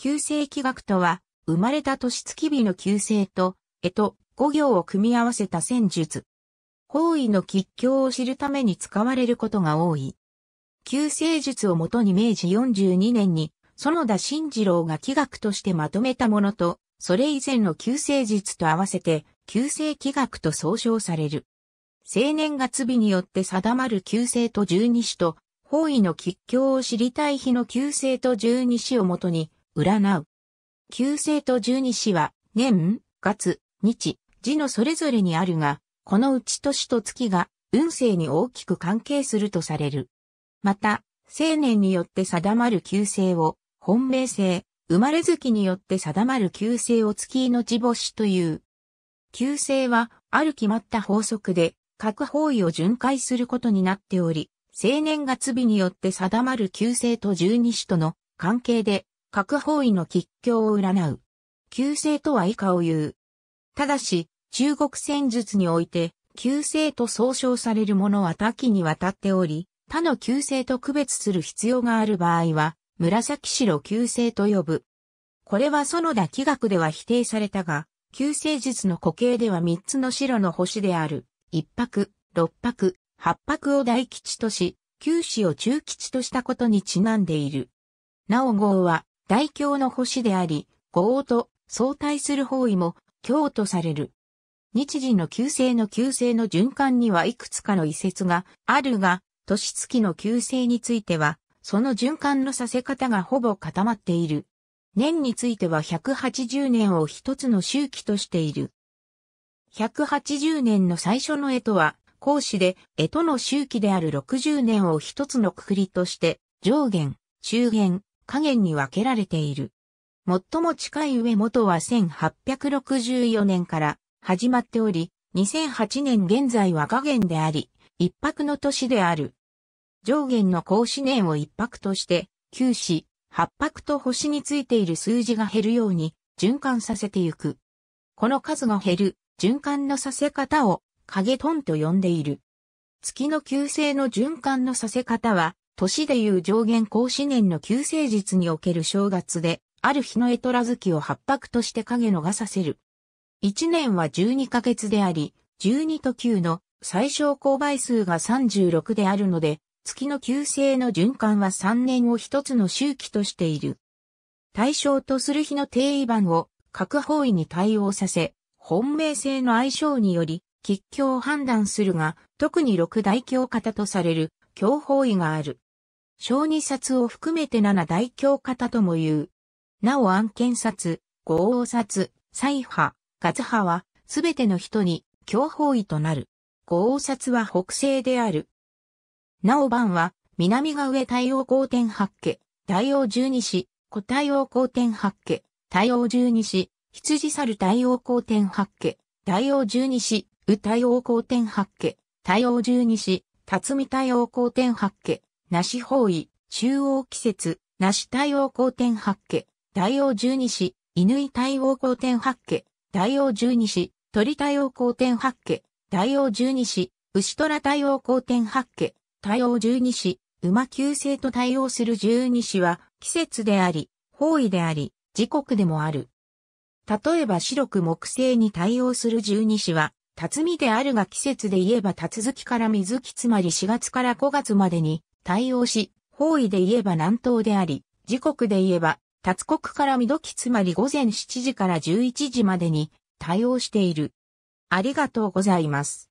旧星気学とは、生まれた年月日の旧世と、えと、五行を組み合わせた戦術。方位の吉凶を知るために使われることが多い。旧世術をもとに明治42年に、園田慎次郎が気学としてまとめたものと、それ以前の旧世術と合わせて、旧世気学と総称される。青年月日によって定まる旧世と十二支と、方位の吉凶を知りたい日の旧世と十二支をもとに、占う。旧星と十二支は、年、月、日、時のそれぞれにあるが、このうち年と月が運勢に大きく関係するとされる。また、青年によって定まる旧星を、本命星、生まれ月によって定まる旧星を月命星という。旧星は、ある決まった法則で、各方位を巡回することになっており、青年月日によって定まる旧星と十二支との関係で各方位の吉凶を占う。旧姓とは以下を言う。ただし、中国戦術において、旧姓と総称されるものは多岐にわたっており、他の旧姓と区別する必要がある場合は、紫白旧姓と呼ぶ。これは園田気学では否定されたが、旧姓術の固形では三つの白の星である、一泊、六泊、八泊を大吉とし、九死を中吉としたことにちなんでいる。なお号は、大凶の星であり、豪王と相対する方位も凶とされる。日時の旧星の旧星の循環にはいくつかの遺説があるが、年月の旧星については、その循環のさせ方がほぼ固まっている。年については180年を一つの周期としている。180年の最初の絵とは、講師で、絵との周期である60年を一つのくくりとして、上限、中限、下限に分けられている。最も近い上元は1864年から始まっており、2008年現在は下限であり、一泊の年である。上限の甲子年を一泊として、九死、八泊と星についている数字が減るように循環させていく。この数が減る循環のさせ方を影トンと呼んでいる。月の旧星の循環のさせ方は年でいう上限甲子年の旧生日における正月で、ある日の絵虎月を八白として影逃がさせる。一年は12ヶ月であり、12と9の最小公倍数が36であるので、月の旧正の循環は3年を一つの周期としている。対象とする日の定位版を各方位に対応させ、本命性の相性により、吉凶を判断するが、特に六大教型とされる、教方位がある。小二冊を含めて七大教方とも言う。なお案件札、合王札、祭派、勝派は、すべての人に、教法位となる。合王札は北西である。なお番は、南が上太陽光天八家、太陽十二子、古太陽光天八家、太陽十二子、羊猿太陽光天八家、太陽十二子、宇太陽光天八家、太陽十二子、辰巳太陽光天八家、なし方位、中央季節、なし太陽光天八家、大王十二犬乾太陽光天八家、大王十二子、鳥太陽光天八家、大王十二子、牛虎太陽光天八家、対応十二子、馬旧星と対応する十二子は、季節であり、方位であり、時刻でもある。例えば白く木星に対応する十二子は、辰巳であるが季節で言えば辰月から水月つまり4月から5月までに対応し、方位で言えば南東であり、時刻で言えば、達国から見時つまり午前7時から11時までに対応している。ありがとうございます。